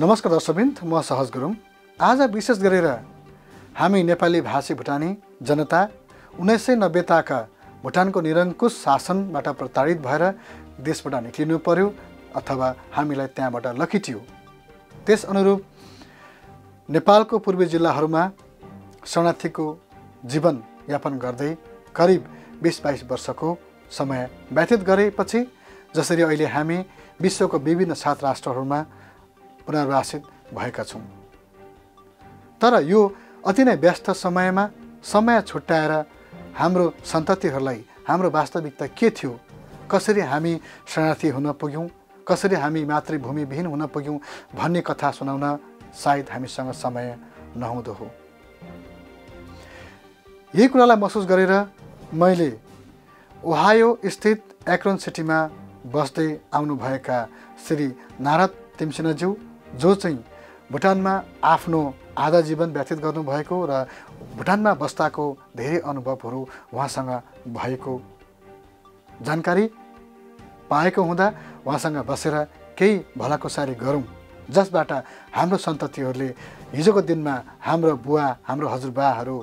नमस्कार दर्शकबिन्द म सहज गुरुङ आज विशेष गरेर हामी नेपाली भाषी भुटानी जनता उन्नाइस सय नब्बे ताका भुटानको निरङ्कुश शासनबाट प्रताडित भएर देशबाट निक्लिनु पर्यो अथवा हामीलाई त्यहाँबाट लकिटियो त्यस अनुरूप नेपालको पूर्वी जिल्लाहरूमा शरणार्थीको जीवनयापन गर्दै करिब बिस बाइस वर्षको समय व्यतीत गरेपछि जसरी अहिले हामी विश्वको विभिन्न सात राष्ट्रहरूमा पुनर्वासित भएका छौँ तर यो अति नै व्यस्त समयमा समय छुट्याएर हाम्रो सन्ततिहरूलाई हाम्रो वास्तविकता के थियो कसरी हामी शरणार्थी हुन पुग्यौँ कसरी हामी मातृभूमिविहीन हुन पुग्यौँ भन्ने कथा सुनाउन सायद हामीसँग समय नहुँदो हो यही कुरालाई महसुस गरेर मैले ओहायो स्थित एक्रोन सिटीमा बस्दै आउनुभएका श्री नारद तिमसिनाज्यू जो चाहिँ भुटानमा आफ्नो आधा जीवन व्यतीत गर्नुभएको र भुटानमा बस्दाको धेरै अनुभवहरू उहाँसँग भएको जानकारी पाएको हुँदा उहाँसँग बसेर केही भलाकुसारी गरौँ जसबाट हाम्रो सन्ततिहरूले हिजोको दिनमा हाम्रो बुवा हाम्रो हजुरबाहरू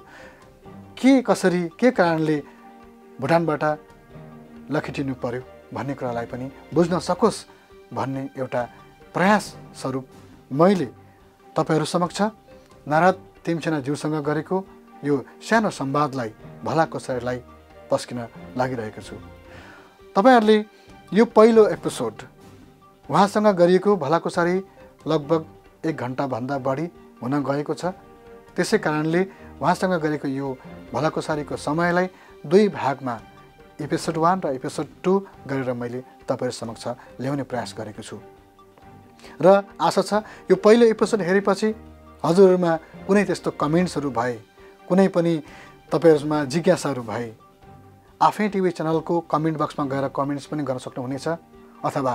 के कसरी के कारणले भुटानबाट लखेटिनु पर्यो भन्ने कुरालाई पनि बुझ्न सकोस् भन्ने एउटा प्रयास स्वरूप मैले तपाईँहरू समक्ष नारद ज्यूसँग गरेको यो सानो संवादलाई भला कसैलाई पस्किन लागिरहेको छु तपाईँहरूले यो पहिलो एपिसोड उहाँसँग गरिएको भलाकोसारी लगभग एक घन्टाभन्दा बढी हुन गएको छ त्यसै कारणले उहाँसँग गरेको यो भलाकोसारीको समयलाई दुई भागमा एपिसोड वान र एपिसोड टू गरेर मैले तपाईँहरू समक्ष ल्याउने प्रयास गरेको छु र आशा छ यो पहिलो एपिसोड हेरेपछि हजुरहरूमा कुनै त्यस्तो कमेन्ट्सहरू भए कुनै पनि तपाईँहरूमा जिज्ञासाहरू भए आफ्नै टिभी च्यानलको कमेन्ट बक्समा गएर कमेन्ट्स पनि गर्न सक्नुहुनेछ अथवा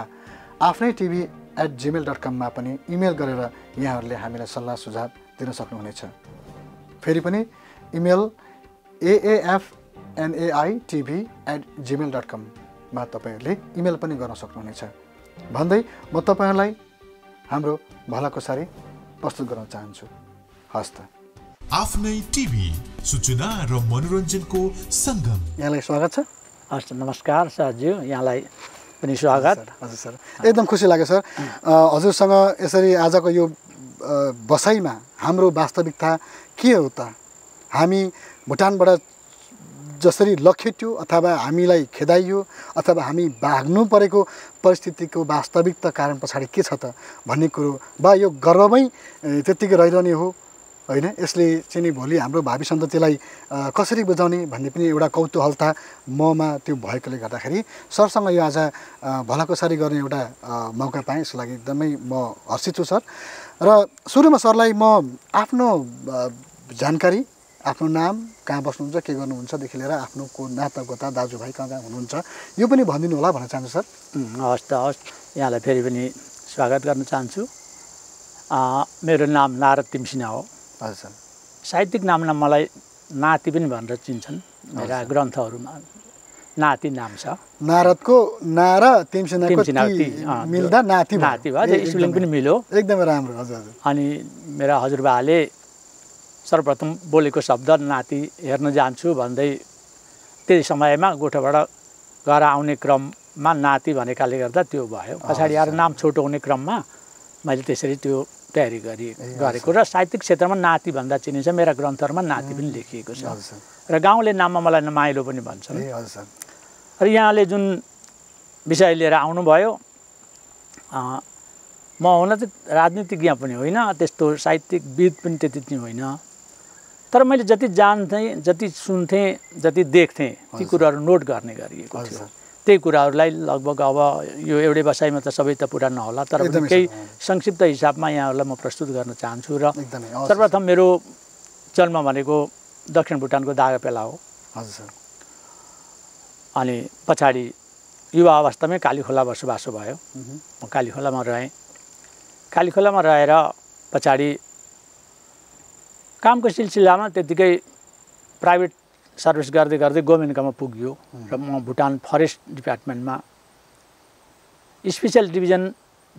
आफ्नै टिभी एट जिमेल डट कममा पनि इमेल गरेर यहाँहरूले हामीलाई सल्लाह सुझाव दिन सक्नुहुनेछ फेरि पनि इमेल एएएफएनएआइटिभी एट जिमेल डट कममा तपाईँहरूले इमेल पनि गर्न सक्नुहुनेछ भन्दै म तपाईँहरूलाई हाम्रो सारी प्रस्तुत गर्न चाहन्छु हस्त त आफ्नै टिभी सूचना र मनोरञ्जनको सङ्गम यहाँलाई स्वागत छ हस् नमस्कार सरज्यू यहाँलाई पनि स्वागत हजुर सर एकदम खुसी लाग्यो सर हजुरसँग यसरी आजको यो बसाइमा हाम्रो वास्तविकता के हो त हामी भुटानबाट जसरी लखेट्यो अथवा हामीलाई खेदाइयो अथवा हामी भाग्नु परेको परिस्थितिको वास्तविकता कारण पछाडि के छ त भन्ने कुरो वा यो गर्वमै त्यत्तिकै रहिरहने हो होइन यसले चाहिँ नि भोलि हाम्रो भावी सन्ततिलाई कसरी बुझाउने भन्ने पनि एउटा कौतूहलता ममा त्यो भएकोले गर्दाखेरि सरसँग यो आज भलाकुसारी गर्ने एउटा मौका पाएँ यसको लागि एकदमै म हर्षित छु सर र सुरुमा सरलाई म आफ्नो जानकारी आफ्नो नाम कहाँ बस्नुहुन्छ के गर्नुहुन्छदेखि लिएर आफ्नो को नाता गोता दाजुभाइ कहाँ कहाँ हुनुहुन्छ यो पनि भनिदिनु होला भन्न चाहन्छु सर हवस् त हवस् यहाँलाई फेरि पनि स्वागत गर्न चाहन्छु मेरो नाम नारद तिमसिना हो हजुर सर साहित्यिक नाममा मलाई नाति पनि भनेर चिन्छन् मेरा ग्रन्थहरूमा नाति नाम छ नारदको नारा नाति नाति भयो स्पेलिङ पनि मिल्यो एकदमै राम्रो हजुर अनि मेरा हजुरबाले सर्वप्रथम बोलेको शब्द नाति हेर्न जान्छु भन्दै त्यही समयमा गोठबाट घर आउने क्रममा नाति भनेकाले गर्दा त्यो भयो पछाडि आएर नाम छोटो हुने क्रममा मैले त्यसरी त्यो तयारी गरी गरेको र साहित्यिक क्षेत्रमा नाति भन्दा चिनिन्छ मेरा ग्रन्थहरूमा नाति पनि लेखिएको छ र गाउँले नाममा मलाई नमाइलो पनि भन्छन् र यहाँले जुन विषय लिएर आउनुभयो म हुन त राजनीतिज्ञ पनि होइन त्यस्तो साहित्यिक विद पनि त्यति होइन तर मैले जति जान्थेँ जति सुन्थेँ जति देख्थेँ ती कुराहरू नोट गर्ने गरिएको थियो त्यही कुराहरूलाई लगभग अब यो एउटै बसाइमा त सबै त पुरा नहोला तर केही संक्षिप्त हिसाबमा यहाँहरूलाई म प्रस्तुत गर्न चाहन्छु र सर्वप्रथम मेरो जन्म भनेको दक्षिण भुटानको दागापेला हो अनि पछाडि युवा अवस्थामै कालीखोला बसोबासो भयो म कालीखोलामा रहेँ कालीखोलामा रहेर पछाडि कामको सिलसिलामा त्यत्तिकै प्राइभेट सर्भिस गर्दै गर्दै गभर्मेन्टकोमा पुग्यो र म भुटान फरेस्ट डिपार्टमेन्टमा स्पेसल डिभिजन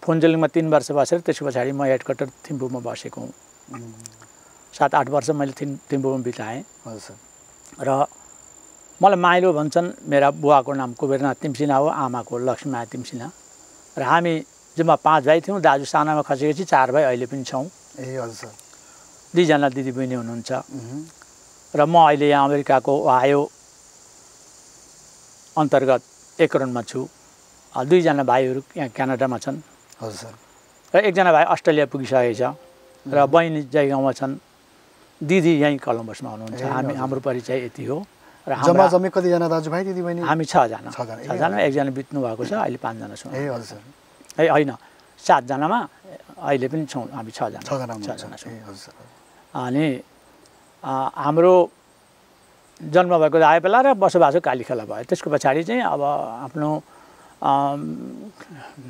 फोन्जेलिङमा तिन वर्ष बसेर त्यसको पछाडि म क्वार्टर थिम्पूमा बसेको हुँ सात आठ वर्ष मैले थिम थिम्पूमा बिताएँ र मलाई माइलो भन्छन् मेरा बुवाको नाम कुबेरनाथ तिमसिना हो आमाको लक्ष्मीमाया तिमसिना र हामी जम्मा पाँच भाइ थियौँ दाजु सानामा खसेपछि चार भाइ अहिले पनि छौँ ए हजुर दुईजना दिदीबहिनी हुनुहुन्छ र म अहिले यहाँ अमेरिकाको आयो अन्तर्गत एक रनमा छु दुईजना भाइहरू यहाँ क्यानाडामा छन् हजुर सर र एकजना भाइ अस्ट्रेलिया पुगिसकेको छ र बहिनी जयगाउँमा छन् दिदी यहीँ कलम्बसमा हुनुहुन्छ हामी हाम्रो परिचय यति हो र जम्मा जम्मी कतिजना दाजुभाइ दिदीबहिनी हामी छजना छजना एकजना बित्नु भएको छ अहिले पाँचजना छौँ ए हजुर सर ए होइन सातजनामा अहिले पनि छौँ हामी छजना छजना छौँ हजुर अनि हाम्रो जन्म भएको बेला र बसोबासो कालीखेला भयो त्यसको पछाडि चाहिँ अब आफ्नो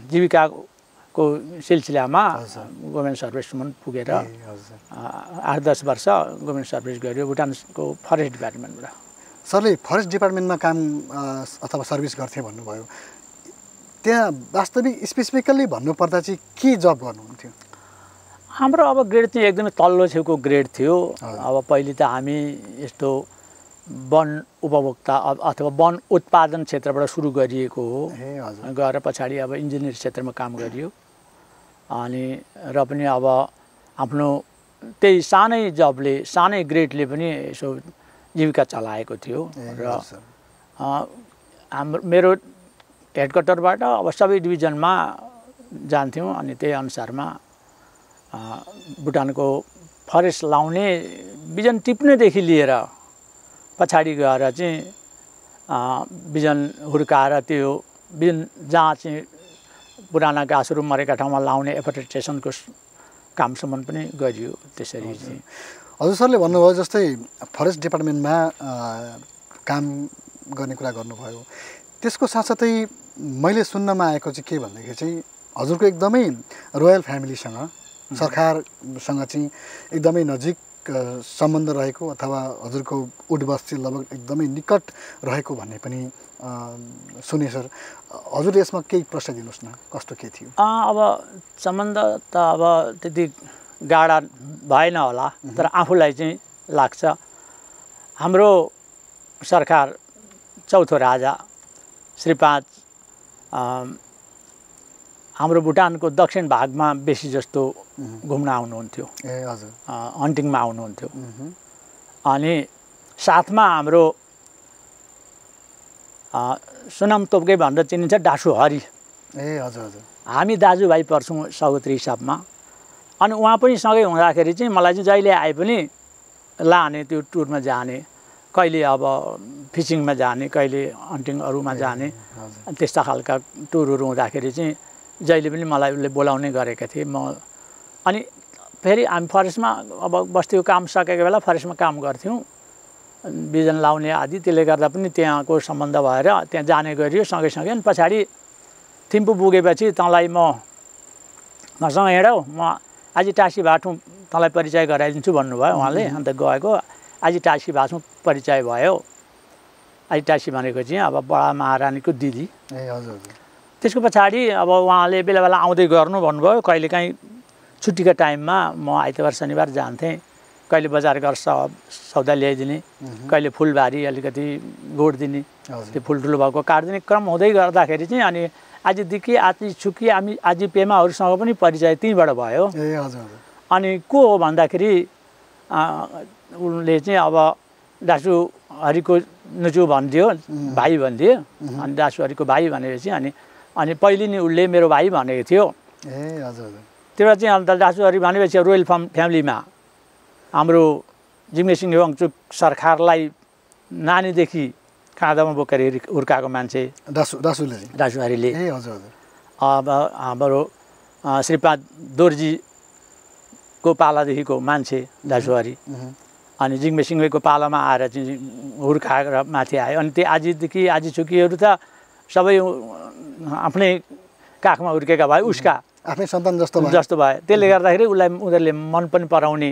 जीविकाको सिलसिलामा गभर्मेन्ट सर्भिससम्म पुगेर आठ दस वर्ष गभर्मेन्ट सर्भिस गऱ्यो भुटानको फरेस्ट डिपार्टमेन्टबाट सरले फरेस्ट डिपार्टमेन्टमा काम अथवा सर्भिस गर्थे भन्नुभयो त्यहाँ वास्तविक स्पेसिफिकल्ली भन्नुपर्दा चाहिँ के जब गर्नुहुन्थ्यो हाम्रो अब ग्रेड चाहिँ एकदमै तल्लो छेउको ग्रेड थियो अब पहिले त हामी यस्तो वन उपभोक्ता अथवा वन उत्पादन क्षेत्रबाट सुरु गरिएको हो गएर पछाडि अब इन्जिनियर क्षेत्रमा काम गरियो अनि र पनि अब आफ्नो त्यही सानै जबले सानै ग्रेडले पनि यसो जीविका चलाएको थियो र हाम्रो मेरो हेडक्वार्टरबाट अब सबै डिभिजनमा जान्थ्यौँ अनि त्यही अनुसारमा भुटानको फरेस्ट लाउने बिजन टिप्नेदेखि लिएर पछाडि गएर चाहिँ बिजन हुर्काएर त्यो बिजन जहाँ चाहिँ पुराना घाँसहरू मरेका ठाउँमा लाउने एफर्टेटेसनको कामसम्म पनि गरियो त्यसरी चाहिँ हजुर सरले भन्नुभयो जस्तै फरेस्ट डिपार्टमेन्टमा काम गर्ने कुरा गर्नुभयो त्यसको साथसाथै मैले सुन्नमा आएको चाहिँ के भनेदेखि चाहिँ हजुरको एकदमै रोयल फ्यामिलीसँग सरकारसँग चाहिँ एकदमै नजिक सम्बन्ध रहेको अथवा हजुरको चाहिँ लगभग एकदमै निकट रहेको भन्ने पनि सुने सर हजुर यसमा केही प्रश्न दिनुहोस् न कस्तो के थियो अब सम्बन्ध त अब त्यति गाडा भएन होला तर आफूलाई चाहिँ लाग्छ हाम्रो सरकार चौथो राजा श्री पाँच हाम्रो भुटानको दक्षिण भागमा बेसी जस्तो घुम्न आउनुहुन्थ्यो ए हजुर हन्टिङमा आउनुहुन्थ्यो अनि साथमा हाम्रो सुनाम तोपकै भनेर चिनिन्छ डासु हरि ए हजुर हजुर हामी दाजुभाइ पर्छौँ सहोत्री हिसाबमा अनि उहाँ पनि सँगै हुँदाखेरि चाहिँ मलाई चाहिँ जहिले आए पनि लाने त्यो टुरमा जाने कहिले अब फिसिङमा जाने कहिले हन्टिङ अरूमा जाने त्यस्ता खालका टुरहरू हुँदाखेरि चाहिँ जहिले पनि मलाई उसले बोलाउने गरेका थिए म अनि फेरि हामी फरेस्टमा अब बस्तीको काम सकेको बेला फरेस्टमा काम गर्थ्यौँ बिजन लाउने आदि त्यसले गर्दा पनि त्यहाँको सम्बन्ध भएर त्यहाँ जाने गरियो सँगै अनि पछाडि थिम्पू पुगेपछि तँलाई म मसँग हिँडौ म आज टासी भाटौँ तँलाई परिचय गराइदिन्छु भन्नुभयो उहाँले अन्त गएको आज टासी भाटौँ परिचय भयो आज टासी भनेको चाहिँ अब बडा महारानीको दिदी ए हजुर त्यसको पछाडि अब उहाँले बेला बेला आउँदै गर्नु भन्नुभयो कहिलेकाहीँ छुट्टीको टाइममा म आइतबार शनिबार जान्थेँ कहिले बजार गर्छ सौदा ल्याइदिने कहिले फुलबारी अलिकति गोड दिने त्यो ठुलो भएको काटिदिने क्रम हुँदै गर्दाखेरि चाहिँ अनि आजदेखि आज छुकी हामी आज पेमाहरूसँग पनि परिचय त्यहीँबाट भयो ए हजुर अनि को हो भन्दाखेरि उनले चाहिँ अब दासु हरिको नजु भनिदियो भाइ भनिदियो अनि दासु हरिको भाइ भनेपछि अनि अनि पहिले नि उसले मेरो भाइ भनेको थियो ए हजुर हजुर त्यो चाहिँ अन्त दासुहरी भनेपछि रोयल फार्म फ्यामिलीमा हाम्रो जिम्मेसिङ वाङचुक सरकारलाई नानीदेखि काँधामा बोकेर हुर्काएको मान्छे दासु दासुले दासुहरीले ए हजुर अब हाम्रो श्रीपाद दोर्जीको पालादेखिको मान्छे दासुहरी अनि जिग्मे सिङ्गेको पालामा आएर चाहिँ हुर्काएर माथि आयो अनि त्यो आजदेखि आजी छुकीहरू त सबै आफ्नै काखमा हुर्केका भए उसका आफ्नै सन्तान जस्तो जस्तो भए त्यसले गर्दाखेरि उसलाई उनीहरूले मन पनि पराउने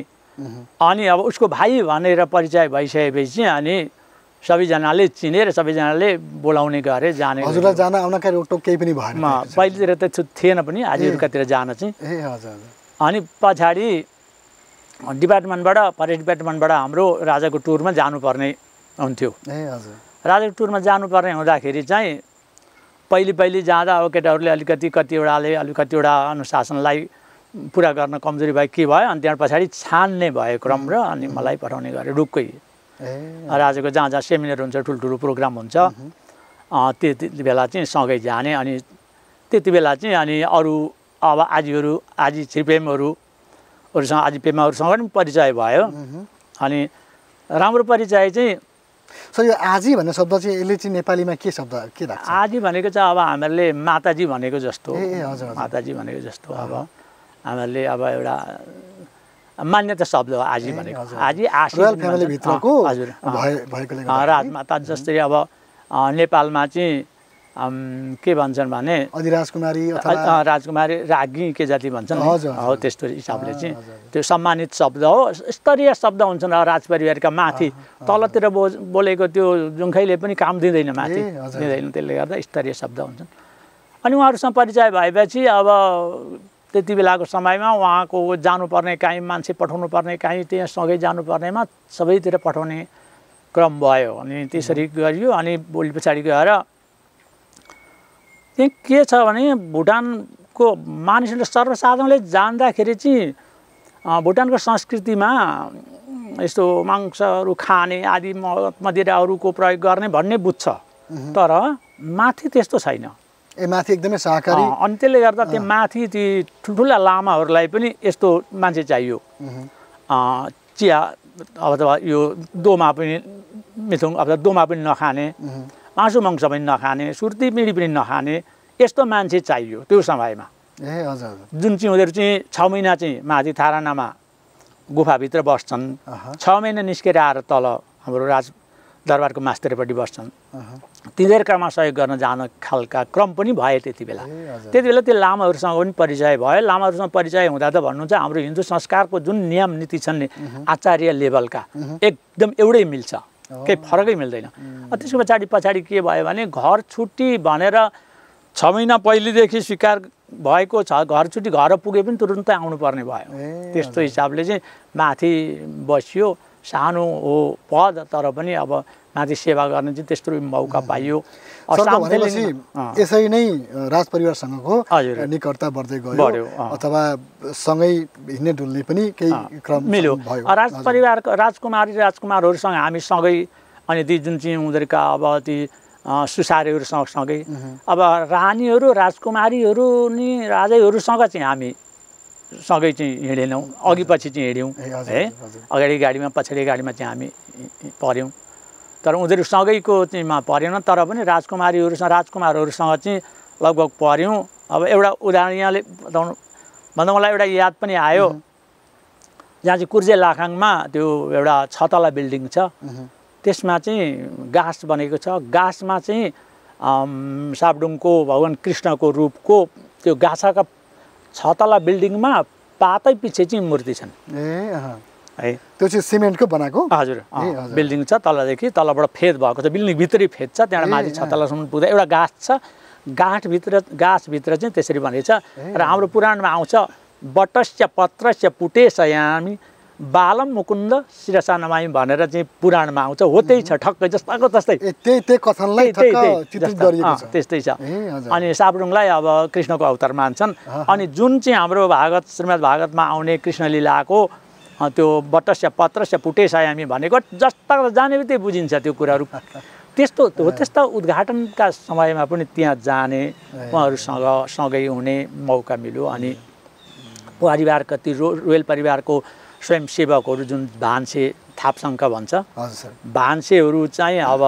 अनि अब उसको भाइ भनेर परिचय भइसकेपछि चाहिँ अनि सबैजनाले चिनेर सबैजनाले बोलाउने गरे जाने हजुरलाई जान आउनका रोकटोक केही पनि भएन पहिलेतिर त थिएन पनि आजहरूकातिर जान चाहिँ ए हजुर अनि पछाडि डिपार्टमेन्टबाट फरेस्ट डिपार्टमेन्टबाट हाम्रो राजाको टुरमा जानुपर्ने हुन्थ्यो ए हजुर राजाको टुरमा जानुपर्ने हुँदाखेरि चाहिँ पहिले पहिले जाँदा अब केटाहरूले अलिकति कतिवटाले अलिक कतिवटा अनुशासनलाई पुरा गर्न कमजोरी भयो के भयो अनि त्यहाँ पछाडि छान्ने भयो क्रम र अनि मलाई पठाउने ढुक्कै र आजको जहाँ जहाँ सेमिनार हुन्छ ठुल्ठुलो प्रोग्राम हुन्छ त्यति बेला चाहिँ सँगै जाने अनि त्यति बेला चाहिँ अनि अरू अब आजीहरू आजी छिपेमहरूहरूसँग आजी पेमाहरूसँग पनि परिचय भयो अनि राम्रो परिचय चाहिँ सर यो आजी भन्ने शब्द चाहिँ यसले चाहिँ नेपालीमा के शब्द के राख्छ आजी भनेको चाहिँ अब हामीहरूले माताजी भनेको जस्तो ए हजुर माताजी भनेको जस्तो अब हामीहरूले अब एउटा मान्यता शब्द हो आजी भनेको आजी आशीर्वाद राजमाता जस्तै अब नेपालमा चाहिँ के भन्छन् भने राजकुमारी राजकुमारी रागी के जति भन्छन् हो त्यस्तो हिसाबले चाहिँ त्यो सम्मानित शब्द हो स्तरीय शब्द हुन्छन् राजपरिवारका माथि तलतिर बो बोलेको त्यो जुङ्खैले पनि काम दिँदैन माथि दिँदैन त्यसले गर्दा स्तरीय शब्द हुन्छन् अनि उहाँहरूसँग परिचय भएपछि अब त्यति बेलाको समयमा उहाँको जानुपर्ने काहीँ मान्छे पठाउनु पर्ने काहीँ त्यहाँ सँगै जानुपर्नेमा सबैतिर पठाउने क्रम भयो अनि त्यसरी गरियो अनि भोलि पछाडि गएर के छ भने भुटानको मानिसहरूले सर्वसाधारणले जान्दाखेरि चाहिँ भुटानको संस्कृतिमा यस्तो मांसहरू खाने आदि मदिराहरूको प्रयोग गर्ने भन्ने बुझ्छ तर माथि त्यस्तो छैन ए माथि एकदमै शाकाहारी अनि त्यसले गर्दा त्यो माथि ती ठुल्ठुला लामाहरूलाई पनि यस्तो मान्छे चाहियो चिया अथवा यो दोमा पनि मिथुङ अथवा दोमा पनि नखाने मासु मङ्स पनि नखाने सुर्ती पिँढी पनि नखाने यस्तो मान्छे चाहियो त्यो समयमा ए हजुर जुन चाहिँ उनीहरू चाहिँ छ महिना चाहिँ माथि थारानामा गुफाभित्र बस्छन् छ महिना निस्केर आएर तल हाम्रो राज दरबारको मास्टरपट्टि बस्छन् तिनीहरूकामा सहयोग गर्न जान खालका क्रम पनि भए त्यति बेला त्यति बेला त्यो लामाहरूसँग पनि परिचय भयो लामाहरूसँग परिचय हुँदा त भन्नुहुन्छ हाम्रो हिन्दू संस्कारको जुन नियम नीति छन् नि आचार्य लेभलका एकदम एउटै मिल्छ केही फरकै मिल्दैन त्यसको पछाडि पछाडि के भयो भने घर छुट्टी भनेर छ महिना पहिलेदेखि स्वीकार भएको छ घर छुट्टी घर पुगे पनि तुरुन्तै आउनुपर्ने भयो त्यस्तो हिसाबले चाहिँ माथि बसियो सानो हो पद तर पनि अब माथि सेवा गर्ने चाहिँ त्यस्तो मौका पाइयो यसरी नै राज परिवारसँगको निकटता बढ्दै गयो अथवा सँगै हिँड्ने डुल्ने पनि केही क्रम मिल्यो राज परिवारको राजकुमारी राजकुमारहरूसँग हामी सँगै अनि ती जुन चाहिँ उनीहरूका अब ती सुसारीहरूसँग सँगै अब रानीहरू राजकुमारीहरू नि राजैहरूसँग चाहिँ हामी सँगै चाहिँ हिँडेनौँ अघि पछि चाहिँ हिँड्यौँ है अगाडि गाडीमा पछाडि गाडीमा चाहिँ हामी पऱ्यौँ तर उनीहरू सँगैको चाहिँमा परेन तर पनि राजकुमारीहरूसँग राजकुमारहरूसँग चाहिँ लगभग पऱ्यौँ अब एउटा उदाहरण यहाँले बताउनु भन्दा मलाई एउटा याद पनि आयो जहाँ चाहिँ कुर्जे लाखाङमा त्यो एउटा छतला बिल्डिङ छ त्यसमा चाहिँ गाँस बनेको छ गाँसमा चाहिँ साबडुङको भगवान् कृष्णको रूपको त्यो गाछाका छतला बिल्डिङमा पातै पछि चाहिँ मूर्ति छन् ए है त्यो चाहिँ सिमेन्टको बनाएको हजुर बिल्डिङ छ तलदेखि तलबाट फेद भएको छ बिल्डिङ भित्रै फेद छ त्यहाँबाट माथि छतलासम्म पुग्दा एउटा गाछ छ गाठभित्र गाछभित्र चाहिँ त्यसरी भनेको छ र हाम्रो पुराणमा आउँछ बटस्य पत्रस्य पुटेशयामी बालम मुकुन्द शिरसा नमाई भनेर चाहिँ पुराणमा आउँछ हो त्यही छ ठक्कै जस्ताको तस्तै त्यस्तै छ अनि साबडुङलाई अब कृष्णको अवतार मान्छन् अनि जुन चाहिँ हाम्रो भागवत श्रीमद् भागवतमा आउने कृष्ण लिलाको त्यो बटस्या पुटेस आए हामी भनेको जस्ता जाने बित्तिकै बुझिन्छ त्यो कुराहरू त्यस्तो हो त्यस्ता उद्घाटनका समयमा पनि त्यहाँ जाने उहाँहरूसँग सँगै हुने मौका मिल्यो अनि परिवारका ती रो रोयल परिवारको स्वयंसेवकहरू जुन भान्से थापसङ्क भन्छ भान्सेहरू चाहिँ अब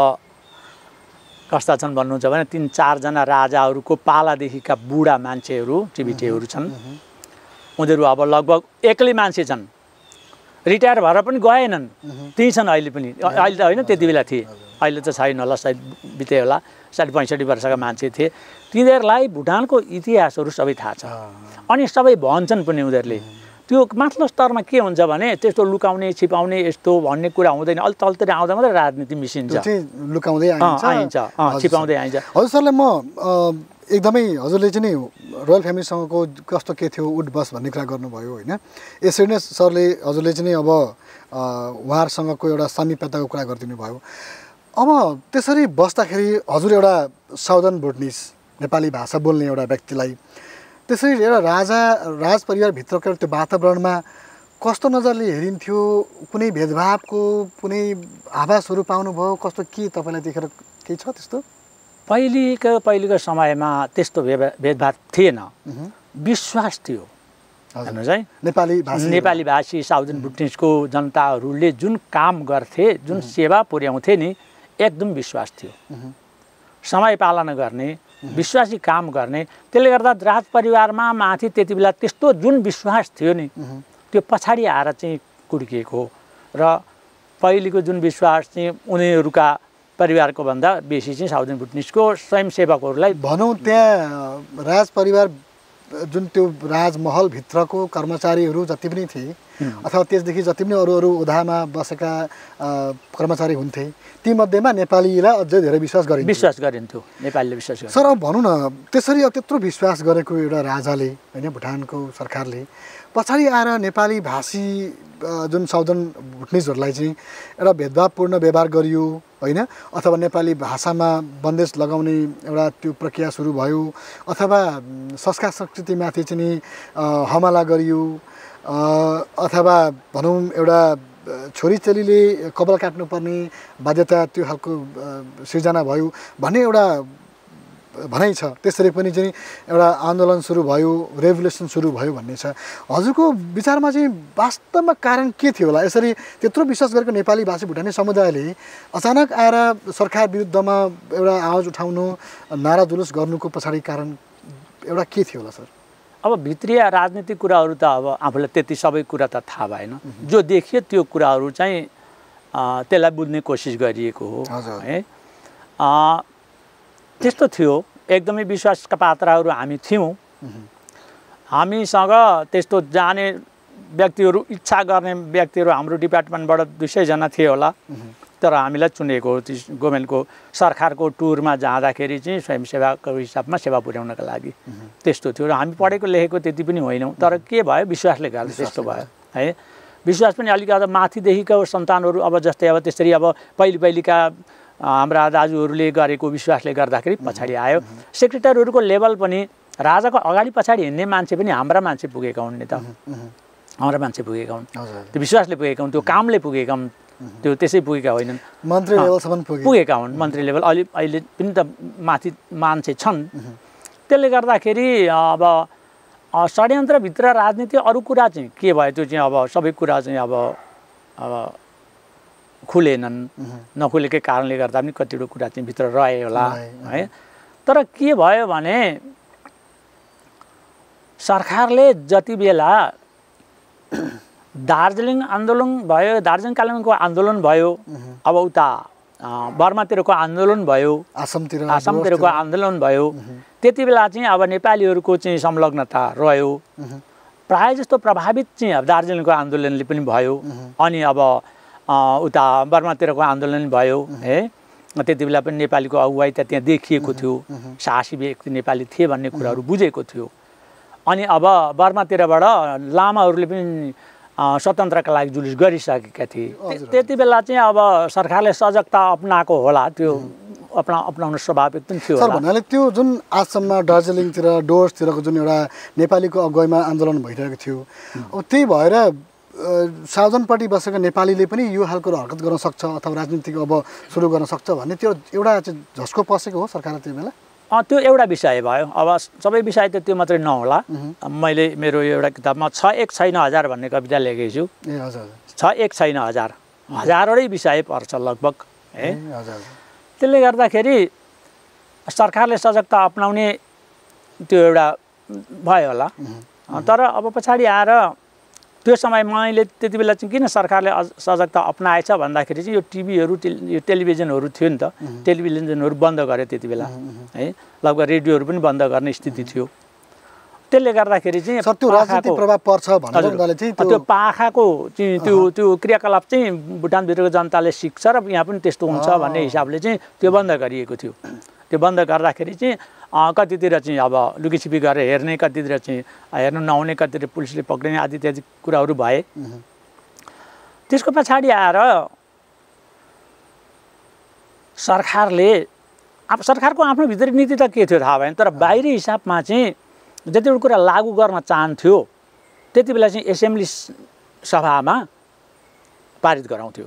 कस्ता छन् भन्नुहुन्छ भने तिन चारजना राजाहरूको पालादेखिका बुढा मान्छेहरू टिबिटेहरू छन् उनीहरू अब लगभग एक्लै मान्छे छन् रिटायर भएर पनि गएनन् त्यहीँ छन् अहिले पनि अहिले त होइन त्यति बेला थिए अहिले त छैन होला सायद बिते होला साठी पैँसठी वर्षका मान्छे थिए तिनीहरूलाई भुटानको इतिहासहरू सबै थाहा छ अनि सबै भन्छन् पनि उनीहरूले त्यो माथिल्लो स्तरमा के हुन्छ भने त्यस्तो लुकाउने छिपाउने यस्तो भन्ने कुरा हुँदैन अलि तलतिर आउँदा मात्रै राजनीति मिसिन्छ लुकाउँदै आइन्छ छिपाउँदै आइन्छ हजुर सरलाई म एकदमै हजुरले चाहिँ नि रोयल फ्यामिलीसँगको कस्तो के थियो उड बस भन्ने कुरा गर्नुभयो होइन यसरी नै सरले हजुरले चाहिँ नि अब उहाँहरूसँगको एउटा सामिप्यताको कुरा गरिदिनु भयो अब त्यसरी बस्दाखेरि हजुर एउटा साउदर्न भुटनिस नेपाली भाषा बोल्ने एउटा व्यक्तिलाई त्यसरी एउटा राजा राज परिवारभित्रको त्यो वातावरणमा कस्तो नजरले हेरिन्थ्यो कुनै भेदभावको कुनै आभासहरू पाउनुभयो कस्तो के तपाईँलाई देखेर केही छ त्यस्तो पहिलेको पहिलेको समयमा त्यस्तो भेदभाव थिएन विश्वास थियो हेर्नुहोस् है नेपाली भाषी नेपाली भाषी साउदन ब्रिटिसको जनताहरूले जुन काम गर्थे जुन सेवा पुर्याउँथे नि एकदम विश्वास थियो समय पालना गर्ने विश्वासी काम गर्ने त्यसले गर्दा राज परिवारमा माथि त्यति बेला त्यस्तो जुन विश्वास थियो नि त्यो पछाडि आएर चाहिँ हो र पहिलेको जुन विश्वास चाहिँ उनीहरूका परिवारको भन्दा बेसी चाहिँ साउदर्न बुटनिसको स्वयंसेवकहरूलाई भनौँ त्यहाँ राज परिवार जुन त्यो राजमहलभित्रको कर्मचारीहरू जति पनि थिए अथवा त्यसदेखि जति पनि अरू अरू उधामा बसेका कर्मचारी हुन्थे तीमध्येमा नेपालीलाई अझै धेरै विश्वास गरिन्थ्यो विश्वास गरिन्थ्यो नेपालीले विश्वास सर अब भनौँ न त्यसरी त्यत्रो विश्वास गरेको एउटा राजाले होइन भुटानको सरकारले पछाडि आएर नेपाली भाषी जुन साउदर्न भुटनिजहरूलाई चाहिँ एउटा भेदभावपूर्ण व्यवहार गरियो होइन अथवा नेपाली भाषामा बन्देज लगाउने एउटा त्यो प्रक्रिया सुरु भयो अथवा संस्कार संस्कृतिमाथि चाहिँ नि हमला गरियो अथवा भनौँ एउटा छोरी चेलीले कपाल काट्नुपर्ने बाध्यता त्यो खालको सिर्जना भयो भन्ने एउटा भनाइ छ त्यसरी पनि चाहिँ एउटा आन्दोलन सुरु भयो रेभोल्युसन सुरु भयो भन्ने छ हजुरको विचारमा चाहिँ वास्तवमा कारण के थियो होला यसरी त्यत्रो विश्वास गरेको नेपाली भाषी भुटानी समुदायले अचानक आएर सरकार विरुद्धमा एउटा आवाज उठाउनु नारा जुलुस गर्नुको पछाडि कारण एउटा के थियो होला सर अब भित्रीय राजनीतिक कुराहरू त अब आफूलाई त्यति सबै कुरा त थाहा भएन जो देखियो त्यो कुराहरू चाहिँ त्यसलाई बुझ्ने कोसिस गरिएको हो है त्यस्तो थियो एकदमै विश्वासका पात्रहरू हामी थियौँ हामीसँग त्यस्तो जाने व्यक्तिहरू इच्छा गर्ने व्यक्तिहरू हाम्रो डिपार्टमेन्टबाट दुई सयजना थिए होला तर हामीलाई चुनेको गभर्मेन्टको सरकारको टुरमा जाँदाखेरि चाहिँ स्वयंसेवाको हिसाबमा सेवा पुर्याउनका लागि त्यस्तो थियो र हामी पढेको लेखेको त्यति पनि होइनौँ तर के भयो विश्वासले गर्दा त्यस्तो भयो है विश्वास पनि अलिक अलिकति माथिदेखिको सन्तानहरू अब जस्तै अब त्यसरी अब पहिले पहिलेका हाम्रा दाजुहरूले गरेको विश्वासले गर्दाखेरि पछाडि आयो सेक्रेटरीहरूको लेभल पनि राजाको अगाडि पछाडि हिँड्ने मान्छे पनि हाम्रा मान्छे पुगेका हुन् नि त हाम्रा मान्छे पुगेका हुन् त्यो विश्वासले पुगेका हुन् त्यो कामले पुगेका हुन् त्यो त्यसै पुगेका होइनन् मन्त्री लेभलसम्म पुगेका हुन् मन्त्री लेभल अहिले अहिले पनि त माथि मान्छे छन् त्यसले गर्दाखेरि अब षड्यन्त्रभित्र राजनीति अरू कुरा चाहिँ के भयो त्यो चाहिँ अब सबै कुरा चाहिँ अब अब खुलेनन् नखुलेकै कारणले गर्दा पनि कतिवटा कुरा चाहिँ भित्र रहे होला है तर के भयो भने सरकारले जति बेला दार्जिलिङ आन्दोलन भयो दार्जिलिङ कालिम्पोङको आन्दोलन भयो अब उता बर्मातिरको आन्दोलन भयो आसामतिर आसामतिरको आन्दोलन भयो त्यति बेला चाहिँ अब नेपालीहरूको चाहिँ संलग्नता रह्यो प्रायः जस्तो प्रभावित चाहिँ अब दार्जिलिङको आन्दोलनले पनि भयो अनि अब उता बर्मातिरको आन्दोलन भयो है त्यति बेला पनि नेपालीको अगुवाई त त्यहाँ देखिएको थियो साहसी व्यक्ति नेपाली थिए भन्ने कुराहरू बुझेको थियो अनि अब बर्मातिरबाट लामाहरूले पनि स्वतन्त्रका लागि जुलुस गरिसकेका थिए त्यति बेला चाहिँ अब सरकारले सजगता अपनाएको होला त्यो अपना अपनाउनु स्वाभाविक पनि थियो भन्नाले त्यो जुन आजसम्म दार्जिलिङतिर डोर्सतिरको जुन एउटा नेपालीको अगुवाईमा आन्दोलन भइरहेको थियो अब त्यही भएर सावधानपट्टि बसेका नेपालीले पनि यो खालको हरकत गर्न सक्छ अथवा राजनीतिक अब सुरु गर्न सक्छ भन्ने त्यो एउटा चाहिँ झस्को पसेको हो सरकारले त्यो बेला त्यो एउटा विषय भयो अब सबै विषय त त्यो मात्रै नहोला मैले मेरो एउटा किताबमा छ एक छैन हजार भन्ने कविता लेखेको छु ए हजुर छ एक छैन हजार हजारवटै विषय पर्छ लगभग है हजुर त्यसले गर्दाखेरि सरकारले सजगता अप्नाउने त्यो एउटा भयो होला तर अब पछाडि आएर त्यो समय मैले त्यति बेला चाहिँ किन सरकारले सजगता अप्नाएछ भन्दाखेरि चाहिँ यो टिभीहरू यो टेलिभिजनहरू थियो नि त टेलिभिजनहरू बन्द गरे त्यति बेला है लगभग रेडियोहरू पनि बन्द गर्ने स्थिति थियो त्यसले गर्दाखेरि चाहिँ प्रभाव पर्छ त्यो पाखाको चाहिँ त्यो त्यो क्रियाकलाप चाहिँ भुटानभित्रको जनताले सिक्छ र यहाँ पनि त्यस्तो हुन्छ भन्ने हिसाबले चाहिँ त्यो बन्द गरिएको थियो त्यो बन्द गर्दाखेरि चाहिँ कतितिर चाहिँ अब लुकिछिपी गरेर हेर्ने कतितिर चाहिँ हेर्नु नहुने कतितिर पुलिसले पक्रिने आदि इत्यादि कुराहरू भए त्यसको पछाडि आएर सरकारले अब सरकारको आफ्नो भित्री नीति त के थियो थाहा भएन तर बाहिरी हिसाबमा चाहिँ जतिवटा कुरा लागु गर्न चाहन्थ्यो त्यति बेला चाहिँ एसेम्ब्ली सभामा पारित गराउँथ्यो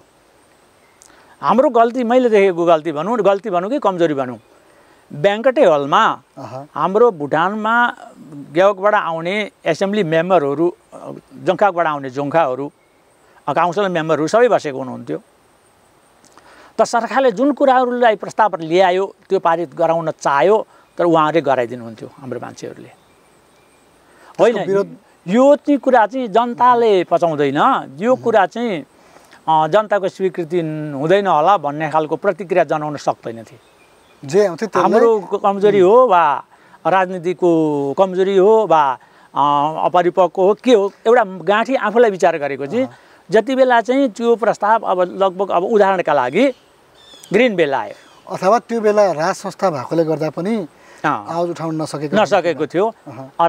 हाम्रो गल्ती मैले देखेको गल्ती भनौँ गल्ती भनौँ कि कमजोरी भनौँ ब्याङ्कटे हलमा हाम्रो भुटानमा गेवकबाट आउने एसेम्ब्ली मेम्बरहरू जोङ्खाकबाट आउने जोङ्खाहरू काउन्सिल मेम्बरहरू सबै बसेको हुनुहुन्थ्यो त सरकारले जुन कुराहरूलाई प्रस्ताव ल्यायो त्यो पारित गराउन चाह्यो तर उहाँहरूले गराइदिनुहुन्थ्यो हाम्रो मान्छेहरूले होइन यो चाहिँ कुरा चाहिँ जनताले पचाउँदैन यो कुरा चाहिँ जनताको स्वीकृति हुँदैन होला भन्ने खालको प्रतिक्रिया जनाउन सक्दैनथे जे आउँथ्यो हाम्रो कमजोरी हो वा राजनीतिको कमजोरी हो वा अपरिपक्व हो के हो एउटा गाँठी आफूलाई विचार गरेको चाहिँ जति बेला चाहिँ त्यो प्रस्ताव अब लगभग अब उदाहरणका लागि ग्रिन बेल आयो अथवा त्यो बेला राज संस्था भएकोले गर्दा पनि आवाज उठाउन नसकेको नसकेको थियो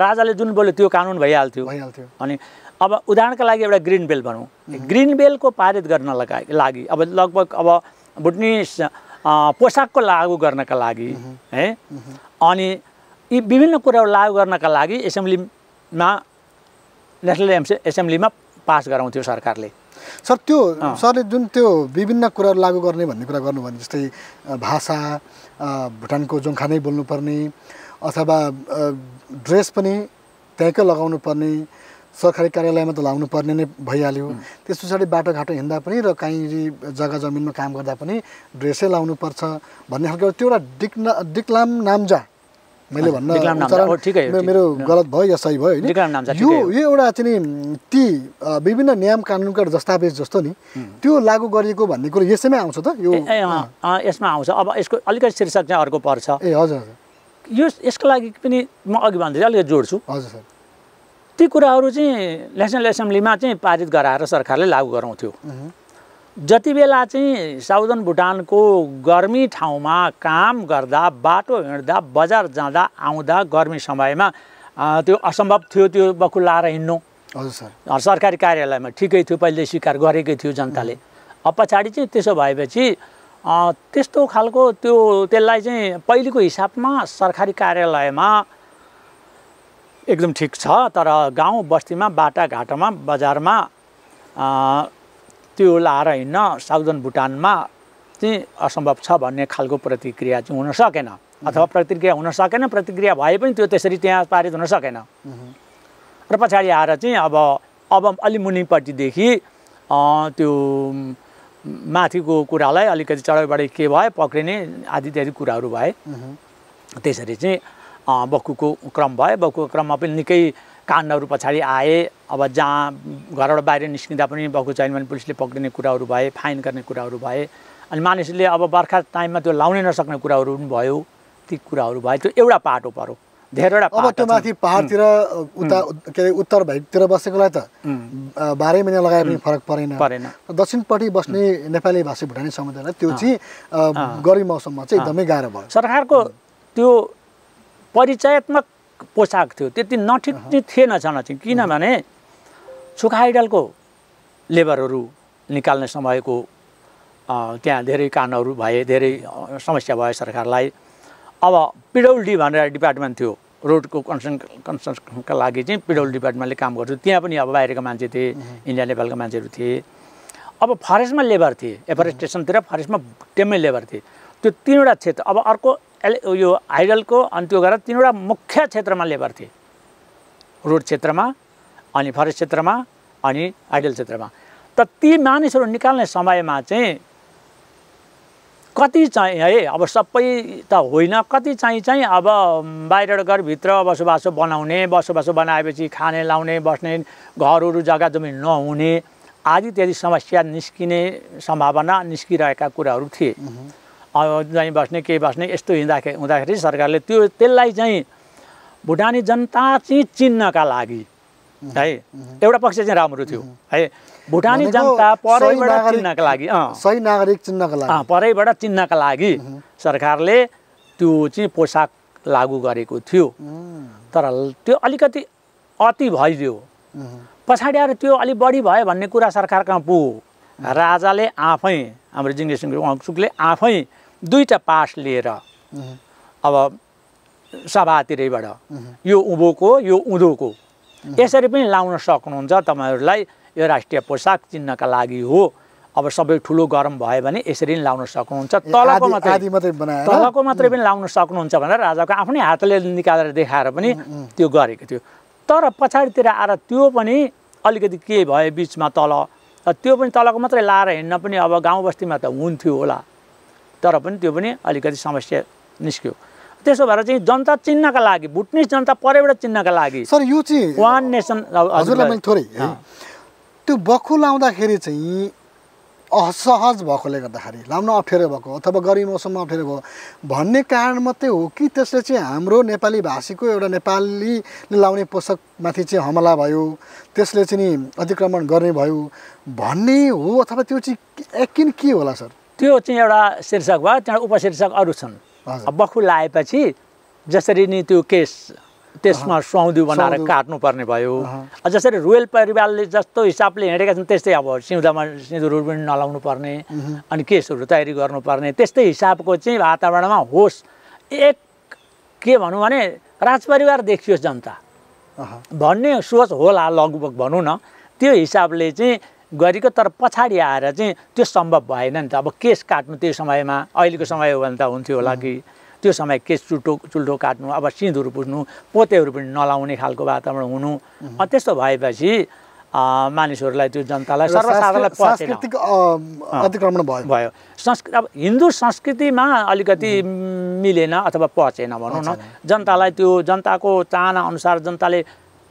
राजाले जुन बोल्यो त्यो कानुन भइहाल्थ्यो भइहाल्थ्यो अनि अब उदाहरणका लागि एउटा ग्रिन बेल भनौँ ग्रिन बेलको पारित गर्न लागि अब लगभग अब बुटनिस पोसाकको लागु गर्नका लागि है अनि यी विभिन्न कुराहरू लागु गर्नका लागि एसेम्ब्लीमा नेसनल एसेम्ब्लीमा पास गराउँथ्यो सरकारले सर त्यो सरले जुन त्यो विभिन्न कुराहरू लागु गर्ने भन्ने कुरा गर्नुभयो भने जस्तै भाषा भुटानको जोङ्खा नै बोल्नुपर्ने अथवा ड्रेस पनि त्यहीँकै लगाउनु पर्ने सरकारी कार्यालयमा त लाउनु पर्ने नै भइहाल्यो त्यस पछाडि बाटोघाटो हिँड्दा पनि र काहीँ जग्गा जमिनमा काम गर्दा पनि ड्रेसै लाउनु पर्छ भन्ने खालको त्यो एउटा डिक्ना डिक्लाम नाम्जा मैले भन्न मेरो गलत भयो या सही भयो होइन यो यो एउटा चाहिँ ती विभिन्न नियम कानुनका दस्तावेज जस्तो नि त्यो लागू गरिएको भन्ने कुरो यसैमै आउँछ त यो यसमा आउँछ अब यसको अलिकति शीर्षक चाहिँ अर्को पर्छ ए हजुर हजुर यो यसको लागि पनि म अघि भन्दै अलिकति जोड्छु हजुर सर ती कुराहरू चाहिँ नेसनल एसेम्ब्लीमा चाहिँ पारित गराएर सरकारले लागू गराउँथ्यो जति बेला चाहिँ साउदर्न भुटानको गर्मी ठाउँमा काम गर्दा बाटो हिँड्दा बजार जाँदा आउँदा गर्मी समयमा त्यो असम्भव थियो त्यो बखु लाएर हिँड्नु हजुर सर सरकारी कार्यालयमा ठिकै थियो पहिले स्वीकार गरेकै थियो जनताले अब पछाडि चाहिँ त्यसो भएपछि त्यस्तो खालको त्यो त्यसलाई चाहिँ पहिलेको हिसाबमा सरकारी कार्यालयमा एकदम ठिक छ तर गाउँ बस्तीमा बाटाघाटोमा बजारमा त्यो लाएर हिँड्न साउदन भुटानमा चाहिँ असम्भव छ भन्ने खालको प्रतिक्रिया चाहिँ हुन सकेन अथवा प्रतिक्रिया हुन सकेन प्रतिक्रिया भए पनि त्यो त्यसरी त्यहाँ पारित हुन सकेन र पछाडि आएर चाहिँ अब अब अलि मुनिपट्टिदेखि त्यो माथिको कुरालाई अलिकति चढाइबाट के भयो पक्रिने आदि इत्यादि कुराहरू भए त्यसरी चाहिँ बक्कुको क्रम भयो बक्कुको क्रममा पनि निकै काण्डहरू पछाडि आए अब जहाँ घरबाट बाहिर निस्किँदा पनि बक्कु चाहियो भने पुलिसले पक्रिने कुराहरू भए फाइन गर्ने कुराहरू भए अनि मानिसले अब बर्खा टाइममा त्यो लाउनै नसक्ने कुराहरू पनि भयो ती कुराहरू भयो त्यो एउटा पाटो पऱ्यो धेरैवटा अब त्यो माथि पाहाडतिर उता के अरे उत्तर भेगतिर बसेकोलाई त बाह्रै महिना लगाए पनि फरक परेन परेन दक्षिणपट्टि बस्ने नेपाली भाषी भुटानी समुदायलाई त्यो चाहिँ गरी मौसममा चाहिँ एकदमै गाह्रो भयो सरकारको त्यो परिचयात्मक पोसाक थियो त्यति नठिक थिएन न चाहिँ किनभने सुखा आइडलको लेबरहरू निकाल्ने समयको त्यहाँ धेरै कानहरू भए धेरै समस्या भयो सरकारलाई अब पिडौलडी भनेर डिपार्टमेन्ट थियो रोडको कन्सन कन्सनका लागि चाहिँ पिडौल डिपार्टमेन्टले काम गर्छु त्यहाँ पनि अब बाहिरको मान्छे थिए इन्डिया नेपालको मान्छेहरू थिए अब फरेस्टमा लेबर थिए एफरेस्टेसनतिर फरेस्टमा टेम्मै लेबर थिए त्यो तिनवटा क्षेत्र अब अर्को यो आइडलको अनि त्यो गरेर तिनवटा मुख्य क्षेत्रमा लेबर थिए रोड क्षेत्रमा अनि फरेस्ट क्षेत्रमा अनि आइडल क्षेत्रमा त ती मानिसहरू निकाल्ने समयमा चाहिँ कति चाहिँ है अब सबै त होइन कति चाहिँ चाहिँ अब बाहिर घरभित्र बसोबासो बनाउने बसोबासो बनाएपछि खाने लाउने बस्ने घरहरू जग्गा जमिन नहुने आदि इत्यादि समस्या निस्किने सम्भावना निस्किरहेका कुराहरू थिए चाहिँ बस्ने केही बस्ने यस्तो हिँड्दाखेरि हुँदाखेरि सरकारले त्यो त्यसलाई चाहिँ भुटानी जनता चाहिँ चिन्नका लागि है एउटा पक्ष चाहिँ राम्रो थियो है भुटानी जनता परैबाट चिन्नका लागि सही नागरिक चिन्नका लागि परैबाट चिन्नका लागि सरकारले त्यो चाहिँ पोसाक लागू गरेको थियो तर त्यो अलिकति अति भइदियो पछाडि आएर त्यो अलिक बढी भयो भन्ने कुरा सरकार कहाँ राजाले आफै हाम्रो जिङ्गे सिङ्गे वाङसुकले आफै दुईवटा पास लिएर अब सभातिरैबाट यो उँभोको यो उँधोको यसरी पनि लाउन सक्नुहुन्छ तपाईँहरूलाई यो राष्ट्रिय पोसाक चिन्हका लागि हो अब सबै ठुलो गरम भयो भने यसरी पनि लाउन सक्नुहुन्छ तलको मात्रै तलको मात्रै पनि लाउन सक्नुहुन्छ भनेर राजाको आफ्नै हातले निकालेर देखाएर पनि त्यो गरेको थियो तर पछाडितिर आएर त्यो पनि अलिकति के भयो बिचमा तल त्यो पनि तलको मात्रै लाएर हिँड्न पनि अब गाउँ बस्तीमा त हुन्थ्यो होला तर पनि त्यो पनि अलिकति समस्या निस्क्यो त्यसो भएर चाहिँ जनता चिन्नका लागि भुटनिस जनता परेबाट चिन्नका लागि सर यो चाहिँ वान नेसन हजुरलाई मैले थोरै त्यो बखु लाउँदाखेरि चाहिँ असहज भएकोले गर्दाखेरि लाउन अप्ठ्यारो भएको अथवा गर्मी मौसममा अप्ठ्यारो भएको भन्ने कारण मात्रै हो कि त्यसले चाहिँ हाम्रो नेपाली भाषीको एउटा नेपालीले लाउने पोसाकमाथि चाहिँ हमला भयो त्यसले चाहिँ नि अतिक्रमण गर्ने भयो भन्ने हो अथवा त्यो चाहिँ यकिन के होला सर त्यो चाहिँ एउटा शीर्षक भयो त्यहाँ उपशीर्षक अरू छन् बखु लाएपछि जसरी नि त्यो केस त्यसमा सुहाउँदो बनाएर काट्नुपर्ने भयो जसरी रोयल परिवारले जस्तो हिसाबले हिँडेका छन् त्यस्तै अब सिउँदामा सिन्दुरहरू पनि नलाउनु पर्ने अनि केसहरू तयारी गर्नुपर्ने त्यस्तै हिसाबको चाहिँ वातावरणमा होस् एक के भनौँ भने राजपरिवार देखियोस् जनता भन्ने सोच होला लगभग भनौँ न त्यो हिसाबले चाहिँ गरेको तर पछाडि आएर चाहिँ त्यो सम्भव भएन नि त अब केस काट्नु त्यो समयमा अहिलेको समय हो भने त हुन्थ्यो होला कि त्यो समय केस चुल्टो चुल्टो काट्नु अब सिँधहरू पुज्नु पोतेहरू पनि नलाउने खालको वातावरण हुनु त्यस्तो भएपछि मानिसहरूलाई त्यो जनतालाई सर्वसाधारणलाई अतिक्रमण भयो भयो संस्कृति अब हिन्दू संस्कृतिमा अलिकति मिलेन अथवा पचेन भनौँ न जनतालाई त्यो जनताको चाहना अनुसार जनताले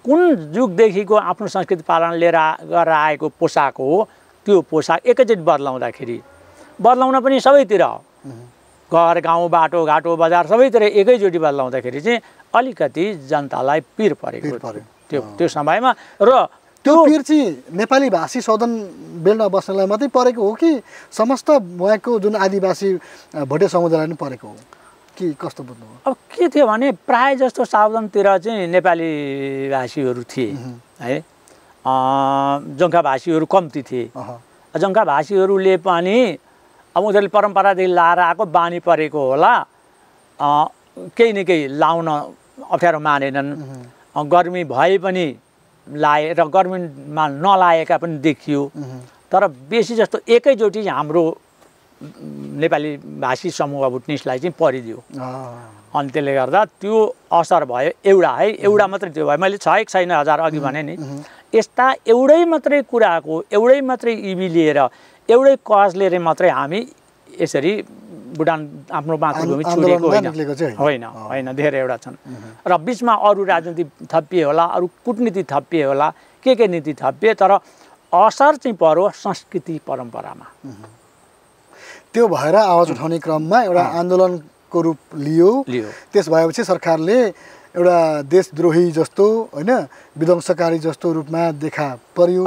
कुन जुगदेखिको आफ्नो संस्कृति पालन लिएर गरेर आएको पोसाक हो त्यो पोसाक एकैचोटि बदलाउँदाखेरि बदलाउन पनि सबैतिर घर गाउँ बाटो घाटो बजार सबैतिर एकैचोटि बदलाउँदाखेरि चाहिँ अलिकति जनतालाई पिर परेको त्यो त्यो समयमा र त्यो पिर चाहिँ नेपाली भाषी सदन बेलमा बस्नलाई मात्रै परेको हो कि समस्त वहाँको जुन आदिवासी भोटे समुदायलाई पनि परेको हो के कस्तो बुझ्नुभयो अब के थियो भने प्राय जस्तो साउदनतिर चाहिँ नेपाली भाषीहरू थिए है जङ्खा भाषीहरू कम्ती थिए जङ्खा भाषीहरूले पनि अब उनीहरूले परम्परादेखि लाएर आएको बानी परेको होला केही न केही लाउन अप्ठ्यारो मानेनन् गर्मी भए पनि लाए र गर्मीमा नलाएका पनि देखियो तर बेसी जस्तो एकैचोटि हाम्रो नेपाली भाषी समूह भुटनिस्टलाई चाहिँ परिदियो अनि त्यसले गर्दा त्यो असर भयो एउटा है एउटा मात्रै त्यो भयो मैले छ एक छैन हजार अघि भने नि यस्ता एउटै मात्रै कुराको एउटै मात्रै इभी लिएर एउटै कज लिएर मात्रै हामी यसरी भुटान आफ्नो मातृभूमि छोडेको होइन होइन होइन धेरैवटा छन् र बिचमा अरू राजनीति थपिए होला अरू कुटनीति थपिए होला के के नीति थपिए तर असर चाहिँ पर्यो संस्कृति परम्परामा त्यो भएर आवाज उठाउने क्रममा एउटा आन्दोलनको रूप लियो त्यस भएपछि सरकारले एउटा देशद्रोही जस्तो होइन विध्वंसकारी जस्तो रूपमा देखा पर्यो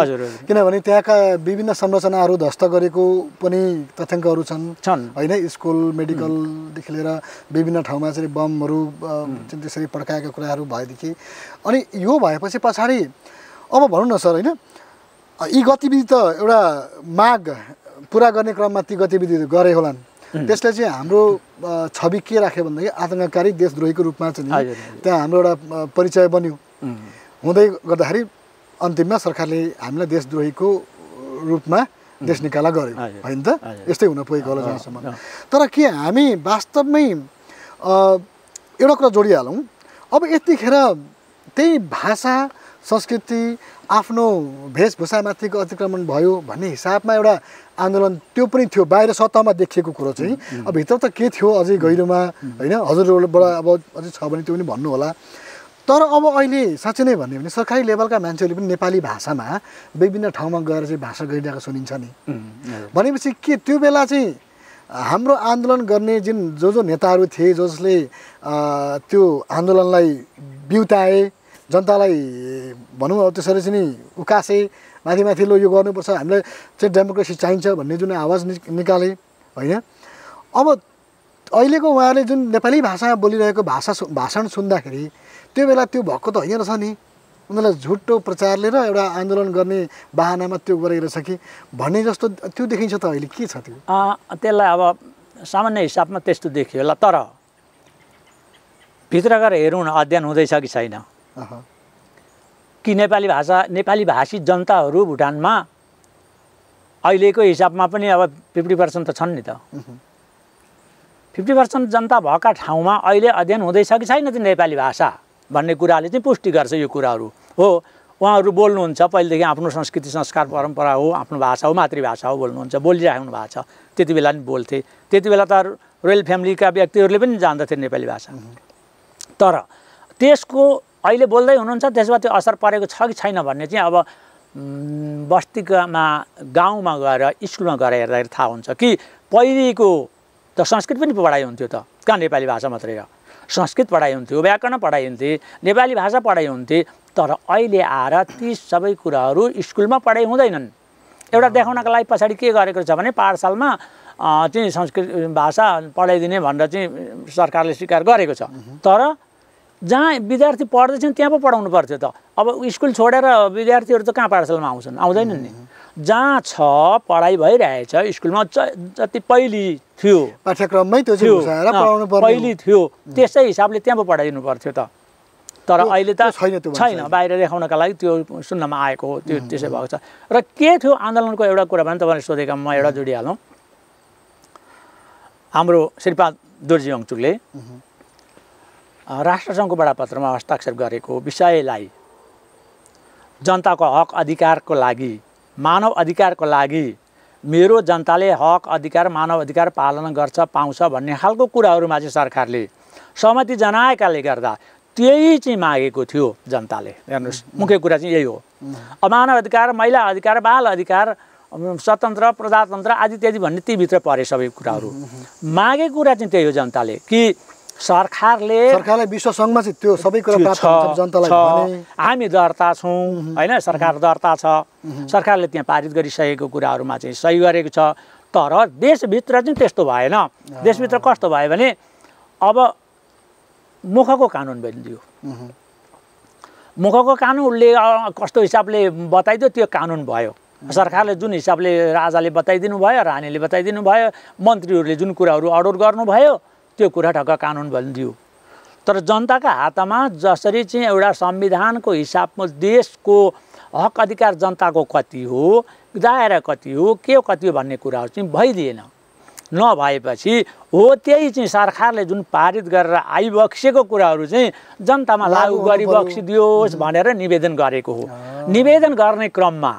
किनभने त्यहाँका विभिन्न संरचनाहरू ध्वस्त गरेको पनि तथ्याङ्कहरू छन् होइन स्कुल मेडिकलदेखि लिएर विभिन्न ठाउँमा चाहिँ बमहरू त्यसरी पड्काएका कुराहरू भएदेखि अनि यो भएपछि पछाडि अब भनौँ न सर होइन यी गतिविधि त एउटा माग पुरा गर्ने क्रममा ती गतिविधिहरू गरे होलान् त्यसले चाहिँ हाम्रो छवि के राख्यो भन्दाखेरि आतङ्ककारी देशद्रोहीको रूपमा चाहिँ त्यहाँ हाम्रो एउटा परिचय बन्यो हुँदै गर्दाखेरि अन्तिममा सरकारले हामीलाई देशद्रोहीको रूपमा देश निकाला गर्यो होइन त यस्तै हुन पुगेको होला जहाँसम्म तर के हामी वास्तवमै एउटा कुरा जोडिहालौँ अब यतिखेर त्यही भाषा संस्कृति आफ्नो भेषभूषामाथिको अतिक्रमण भयो भन्ने हिसाबमा एउटा आन्दोलन त्यो पनि थियो बाहिर सतहमा देखिएको कुरो चाहिँ अब भित्र त के थियो अझै गहिरोमा होइन हजुरहरूबाट अब अझै छ भने त्यो पनि भन्नुहोला तर अब अहिले साँच्चै नै भन्यो भने सरकारी लेभलका मान्छेहरूले पनि नेपाली भाषामा विभिन्न ठाउँमा गएर चाहिँ भाषा गरिरहेको सुनिन्छ नि भनेपछि के त्यो बेला चाहिँ हाम्रो आन्दोलन गर्ने जुन जो जो नेताहरू थिए जसले त्यो आन्दोलनलाई बिउताए जनतालाई भनौँ अब त्यसरी चाहिँ नि उकासे माथि माथि लो यो गर्नुपर्छ हामीलाई चाहिँ डेमोक्रेसी चाहिन्छ भन्ने जुन आवाज नि निकाले होइन अब अहिलेको उहाँले जुन नेपाली भाषामा बोलिरहेको भाषा भाषण सुन्दाखेरि त्यो बेला त्यो भएको त होइन रहेछ नि उनीहरूलाई झुटो प्रचारले र एउटा आन्दोलन गर्ने बाहनामा त्यो गरेको रहेछ कि भन्ने जस्तो त्यो देखिन्छ त अहिले के छ त्यो त्यसलाई अब सामान्य हिसाबमा त्यस्तो देखियो होला तर भित्र गएर हेरौँ न अध्ययन हुँदैछ कि छैन कि नेपाली भाषा नेपाली भाषी जनताहरू भुटानमा अहिलेको हिसाबमा पनि अब फिफ्टी पर्सेन्ट त छन् नि त फिफ्टी पर्सेन्ट जनता भएका ठाउँमा अहिले अध्ययन हुँदैछ कि छैन त नेपाली भाषा भन्ने कुराले चाहिँ पुष्टि गर्छ यो कुराहरू हो उहाँहरू बोल्नुहुन्छ पहिलेदेखि आफ्नो संस्कृति संस्कार परम्परा हो आफ्नो भाषा हो मातृभाषा हो बोल्नुहुन्छ बोलिराख्नु भएको छ त्यति बेला पनि बोल्थे त्यति बेला त रोयल फ्यामिलीका व्यक्तिहरूले पनि जान्दथे नेपाली भाषा तर त्यसको अहिले बोल्दै हुनुहुन्छ त्यसमा त्यो असर परेको छ कि छैन भन्ने चाहिँ अब बस्तीमा गाउँमा गएर स्कुलमा गएर हेर्दाखेरि थाहा हुन्छ कि पहिलेको त संस्कृत पनि पढाइ हुन्थ्यो त कहाँ नेपाली भाषा मात्रै हो संस्कृत पढाइ हुन्थ्यो व्याकरण पढाइ हुन्थे नेपाली भाषा पढाइ हुन्थे तर अहिले आएर ती सबै कुराहरू स्कुलमा पढाइ हुँदैनन् एउटा देखाउनको लागि पछाडि के गरेको छ भने पाठशालमा चाहिँ संस्कृत भाषा पढाइदिने भनेर चाहिँ सरकारले स्वीकार गरेको छ तर जहाँ विद्यार्थी पढ्दैछन् त्यहाँ पो पढाउनु पर्थ्यो त अब स्कुल छोडेर विद्यार्थीहरू त कहाँ पाठशालामा आउँछन् आउँदैनन् नि जहाँ छ पढाइ भइरहेछ स्कुलमा जति पहिले थियो पाठ्यक्रममै थियो पहिले थियो त्यसै हिसाबले त्यहाँ पो पढाइदिनु पर्थ्यो त तर अहिले त छैन छैन बाहिर देखाउनका लागि त्यो सुन्नमा आएको हो त्यो त्यसै भएको छ र के थियो आन्दोलनको एउटा कुरा भने तपाईँले सोधेका म एउटा जोडिहालौँ हाम्रो श्रीपाद दोर्जी अङ्चुकले राष्ट्रसङ्घको बडापत्रमा हस्ताक्षर गरेको विषयलाई जनताको हक अधिकारको लागि मानव अधिकारको लागि मेरो जनताले हक अधिकार मानव अधिकार पालन गर्छ पाउँछ भन्ने खालको कुराहरूमा चाहिँ सरकारले सहमति जनाएकाले गर्दा त्यही चाहिँ मागेको थियो जनताले हेर्नुहोस् मुख्य कुरा चाहिँ यही हो मानव अधिकार महिला अधिकार बाल अधिकार स्वतन्त्र प्रजातन्त्र आदि इत्यादि भन्ने भित्र परे सबै कुराहरू मागेको कुरा चाहिँ त्यही हो जनताले कि सरकारले सरकारलाई विश्व सङ्घमा चाहिँ त्यो सबै कुरा जनतालाई हामी दर्ता छौँ होइन सरकार दर्ता छ सरकारले त्यहाँ पारित गरिसकेको कुराहरूमा चाहिँ सही गरेको छ तर देशभित्र चाहिँ त्यस्तो भएन देशभित्र कस्तो भयो भने अब मुखको कानुन बनिदियो मुखको कानुन कस्तो हिसाबले बताइदियो त्यो कानुन भयो सरकारले जुन हिसाबले राजाले बताइदिनु भयो रानीले बताइदिनु भयो मन्त्रीहरूले जुन कुराहरू अर्डर गर्नुभयो त्यो कुरा ठक्क कानुन भनिदियो तर जनताका हातमा जसरी चाहिँ एउटा संविधानको हिसाबमा देशको हक अधिकार जनताको कति हो दायरा कति हो के कति हो भन्ने कुराहरू चाहिँ भइदिएन नभएपछि हो त्यही चाहिँ सरकारले जुन पारित गरेर आइबक्सेको कुराहरू चाहिँ जनतामा लागु गरिबक्सिदियोस् भनेर निवेदन गरेको हो निवेदन गर्ने क्रममा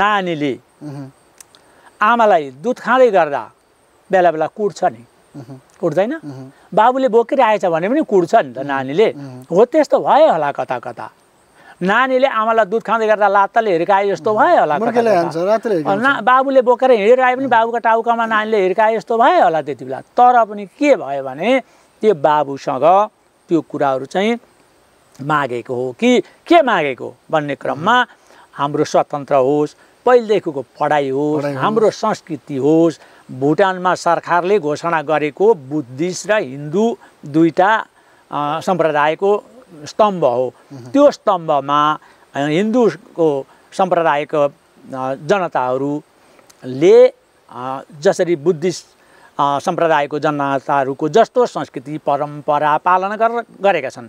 नानीले आमालाई दुध खाँदै गर्दा बेला बेला कुट्छ नि कुट्दैन बाबुले बोकेर आएछ भने पनि कुट्छ नि त नानीले हो त्यस्तो भयो होला कता कता नानीले आमालाई दुध खाँदै गर्दा लात्ताले हिर्काए जस्तो भयो होला ना बाबुले बोकेर हिँडेर पनि पनि बाबुको टाउकामा नानीले हिर्काए जस्तो भयो होला त्यति बेला तर पनि के भयो भने त्यो बाबुसँग त्यो कुराहरू चाहिँ मागेको हो कि के मागेको भन्ने क्रममा हाम्रो स्वतन्त्र होस् पहिलेदेखिको पढाइ होस् हाम्रो संस्कृति होस् भुटानमा सरकारले घोषणा गरेको बुद्धिस्ट र हिन्दू दुईवटा सम्प्रदायको स्तम्भ हो त्यो स्तम्भमा हिन्दूको सम्प्रदायको जनताहरूले जसरी बुद्धिस्ट सम्प्रदायको जनताहरूको जस्तो संस्कृति परम्परा पालन गर गरेका छन्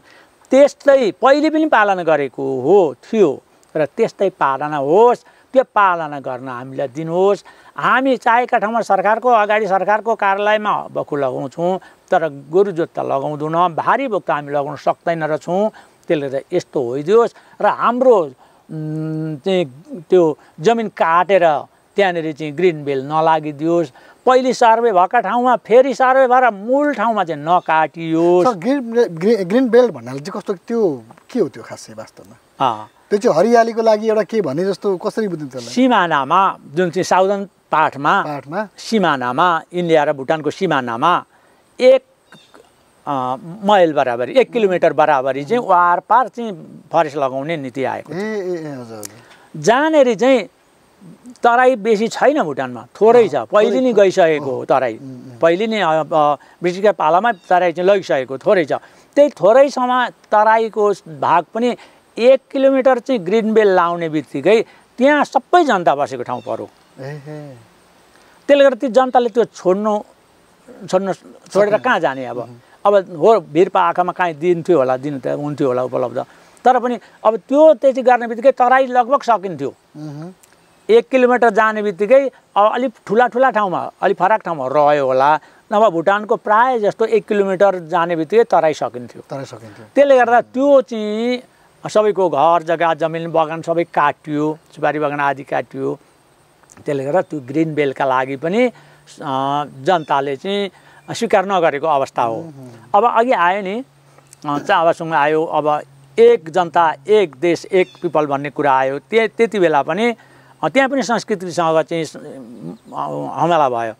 त्यस्तै पहिले पनि पालन गरेको हो थियो र त्यस्तै पालना होस् त्यो पालना गर्न हामीलाई दिनुहोस् हामी चाहेका ठाउँमा सरकारको अगाडि सरकारको कार्यालयमा बखु लगाउँछौँ तर गोरु जोत त लगाउँदैनौँ भारी बोक्त त हामी लगाउन सक्दैन रहेछौँ त्यसले त यस्तो होइदियोस् र हाम्रो त्यो जमिन काटेर त्यहाँनिर चाहिँ ग्रिन बेल नलागिदियोस् पहिले सर्वे भएका ठाउँमा फेरि सर्वे भएर मूल ठाउँमा चाहिँ नकाटियोस् ग्रिन ग्रिन बेल भन्नाले चाहिँ कस्तो त्यो के हो त्यो खासै वास्तवमा त्यो चाहिँ हरियालीको लागि एउटा के भने जस्तो कसरी बुझ्नुहुन्छ सिमानामा जुन चाहिँ साउदन पाठमा पाठमा सिमानामा इन्डिया र भुटानको सिमानामा एक मैल बराबरी एक किलोमिटर बराबरी चाहिँ वार पार चाहिँ फरेस्ट लगाउने नीति आएको ए ए हजुर चाहिँ तराई बेसी छैन भुटानमा थोरै छ पहिले नै गइसकेको हो तराई पहिले नै ब्रिटिसका पालामा तराई चाहिँ लगिसकेको थोरै छ त्यही थोरैसम्म तराईको भाग पनि एक किलोमिटर चाहिँ ग्रिन बेल लाउने बित्तिकै त्यहाँ सबै जनता बसेको ठाउँ पऱ्यो त्यसले गर्दा ती जनताले त्यो छोड्नु छोड्नु छोडेर कहाँ जाने अब अब हो भिरपा आँखामा काहीँ दिन्थ्यो होला दिनु त हुन्थ्यो होला उपलब्ध तर पनि अब त्यो त्यति गर्ने बित्तिकै तराई लगभग सकिन्थ्यो एक किलोमिटर जाने बित्तिकै अब अलिक ठुला ठुला ठाउँमा अलिक फरक ठाउँमा रह्यो होला नभए भुटानको प्रायः जस्तो एक किलोमिटर जाने बित्तिकै तराई सकिन्थ्यो तराई सकिन्थ्यो त्यसले गर्दा त्यो चाहिँ सबैको घर जग्गा जमिन बगान सबै काटियो सुपारी बगान आदि काटियो त्यसले गर्दा त्यो ग्रिन बेलका लागि पनि जनताले चाहिँ स्वीकार नगरेको अवस्था हो अब अघि आयो नि चावासँग आयो अब एक जनता एक देश एक पिपल भन्ने कुरा आयो त्यहाँ त्यति बेला पनि त्यहाँ पनि संस्कृतिसँग चाहिँ हमला भयो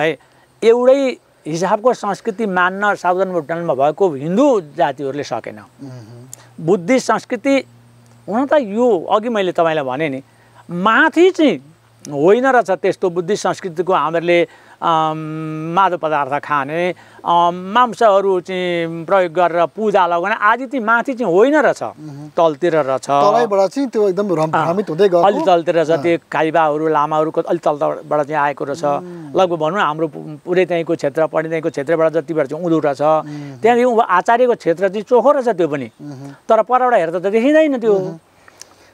है एउटै हिसाबको संस्कृति मान्न साउदर्न भुटानमा भएको हिन्दू जातिहरूले सकेन बुद्धिस्ट संस्कृति हुन त यो अघि मैले तपाईँलाई भने नि माथि चाहिँ होइन रहेछ त्यस्तो बुद्धिस्ट संस्कृतिको हामीहरूले मादो पदार्थ खाने मांसहरू चाहिँ प्रयोग गरेर पूजा लगाउने आदि चाहिँ माथि चाहिँ होइन रहेछ तलतिर रहेछ अलि तलतिर छ त्यो काइबाहरू लामाहरूको अलि तलबाट चाहिँ आएको रहेछ लगभग भनौँ न हाम्रो पुरै त्यहीँको क्षेत्र त्यहीँको क्षेत्रबाट जति बेला चाहिँ उँधो रहेछ त्यहाँदेखि आचार्यको क्षेत्र चाहिँ चोखो रहेछ त्यो पनि तर परबाट हेर्दा त देखिँदैन त्यो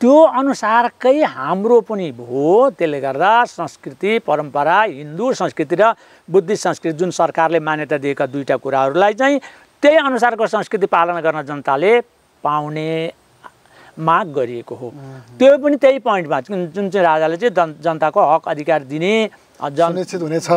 त्यो अनुसारकै हाम्रो पनि हो त्यसले गर्दा संस्कृति परम्परा हिन्दू संस्कृति र बुद्धिस्ट संस्कृति जुन सरकारले मान्यता दिएका दुईवटा कुराहरूलाई चाहिँ त्यही अनुसारको संस्कृति पालन गर्न जनताले पाउने माग गरिएको हो त्यो पनि त्यही पोइन्टमा जुन चाहिँ राजाले चाहिँ जनताको हक अधिकार दिने सुनिश्चित हुनेछ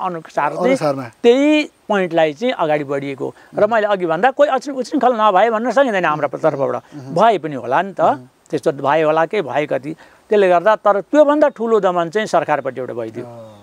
अनुसार त्यही पोइन्टलाई चाहिँ अगाडि बढिएको र मैले अघि भन्दा कोही अचिन नभए भन्न सकिँदैन हाम्रो तर्फबाट भए पनि होला नि त त्यस्तो भए होला के भए कति त्यसले गर्दा तर त्योभन्दा ठुलो दमन चाहिँ एउटा भइदियो